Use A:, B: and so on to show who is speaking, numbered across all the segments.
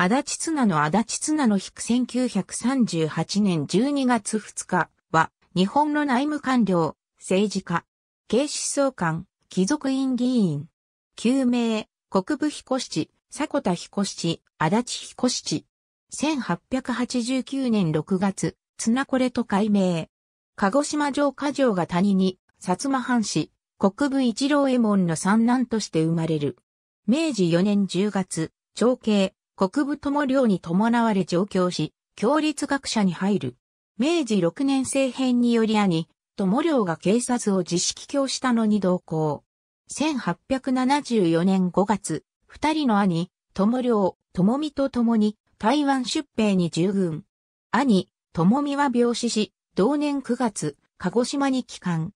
A: 足立綱の足立綱の引く1938年12月2日は、日本の内務官僚、政治家、警視総監、貴族院議員、旧名、国部彦七、迫田彦七、足立彦七。1889年6月、綱これと改名。鹿児島城下城が谷に、薩摩藩士、国部一郎衛門の三男として生まれる。明治4年10月、長兄、国部ともに伴われ上京し、教立学者に入る。明治6年政変により兄、友寮が警察を自帰郷したのに同行。1874年5月、二人の兄、友領、友美と共に台湾出兵に従軍。兄、友美は病死し、同年9月、鹿児島に帰還。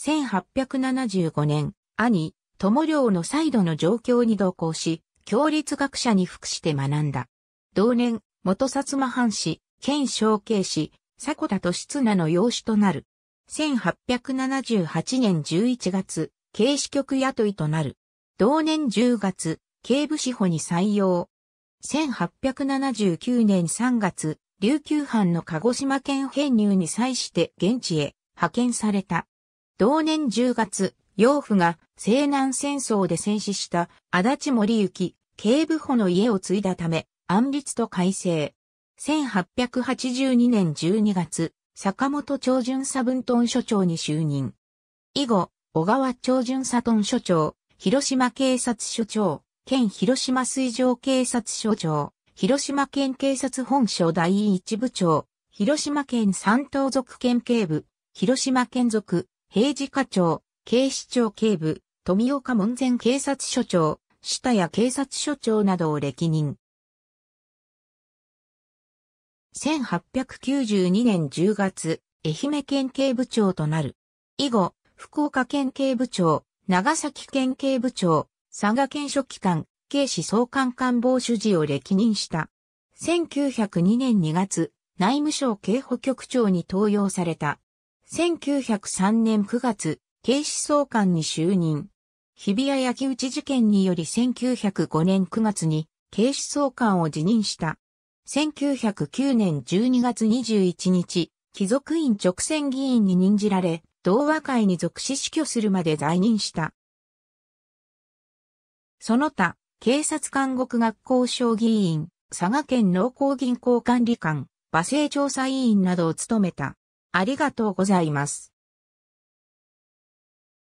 A: 1875年、兄、友寮の再度の状況に同行し、共立学者に服して学んだ。同年、元薩摩藩士、県承継士、迫田利綱の養子となる。1878年11月、警視局雇いとなる。同年10月、警部司法に採用。1879年3月、琉球藩の鹿児島県編入に際して現地へ派遣された。同年10月、養父が西南戦争で戦死した足立森幸、警部補の家を継いだため、安立と改正。1882年12月、坂本長巡査分屯所長に就任。以後、小川長巡査屯所長、広島警察署長、県広島水上警察署長、広島県警察本署第一部長、広島県三島属県警部、広島県属、平次課長、警視庁警部、富岡門前警察署長、下や警察署長などを歴任。1892年10月、愛媛県警部長となる。以後、福岡県警部長、長崎県警部長、佐賀県書記官、警視総監官房主事を歴任した。1902年2月、内務省警保局長に登用された。1903年9月、警視総監に就任。日比谷焼打ち事件により1905年9月に警視総監を辞任した。1909年12月21日、貴族院直選議員に任じられ、同和会に属し死去するまで在任した。その他、警察監獄学校省議員、佐賀県農工銀行管理官、馬政調査委員などを務めた。ありがとうございます。